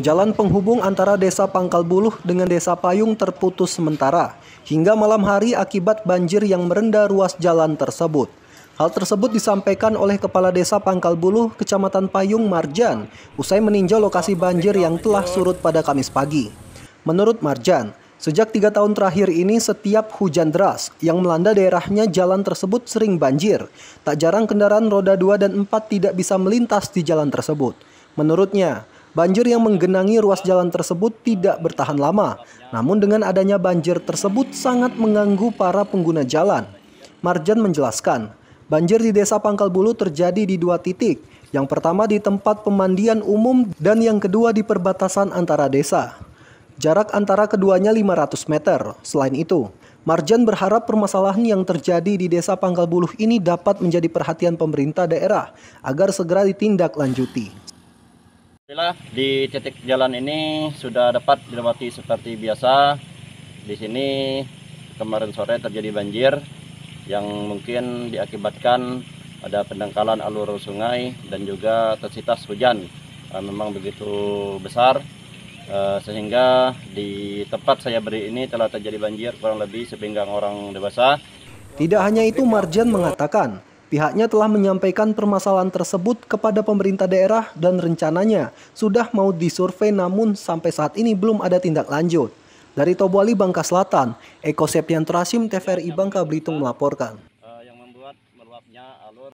Jalan penghubung antara desa Pangkal Buluh dengan desa Payung terputus sementara hingga malam hari akibat banjir yang merendah ruas jalan tersebut. Hal tersebut disampaikan oleh Kepala Desa Pangkal Buluh, Kecamatan Payung, Marjan, usai meninjau lokasi banjir yang telah surut pada Kamis pagi. Menurut Marjan, sejak tiga tahun terakhir ini setiap hujan deras yang melanda daerahnya jalan tersebut sering banjir. Tak jarang kendaraan roda 2 dan 4 tidak bisa melintas di jalan tersebut. Menurutnya, banjir yang menggenangi ruas jalan tersebut tidak bertahan lama. Namun dengan adanya banjir tersebut sangat mengganggu para pengguna jalan. Marjan menjelaskan, banjir di Desa Pangkal Bulu terjadi di dua titik. Yang pertama di tempat pemandian umum dan yang kedua di perbatasan antara desa. Jarak antara keduanya 500 meter. Selain itu, Marjan berharap permasalahan yang terjadi di Desa Pangkal Buluh ini dapat menjadi perhatian pemerintah daerah agar segera ditindaklanjuti. Alhamdulillah di titik jalan ini sudah dapat dilewati seperti biasa. Di sini kemarin sore terjadi banjir yang mungkin diakibatkan ada pendangkalan alur sungai dan juga tersitas hujan eh, memang begitu besar eh, sehingga di tempat saya beri ini telah terjadi banjir kurang lebih sepinggang orang dewasa. Tidak hanya itu Marjan mengatakan Pihaknya telah menyampaikan permasalahan tersebut kepada pemerintah daerah dan rencananya sudah mau disurvei namun sampai saat ini belum ada tindak lanjut. Dari Tobuali, Bangka Selatan, Eko Septian Trasim, TVRI Bangka Belitung melaporkan. Eh,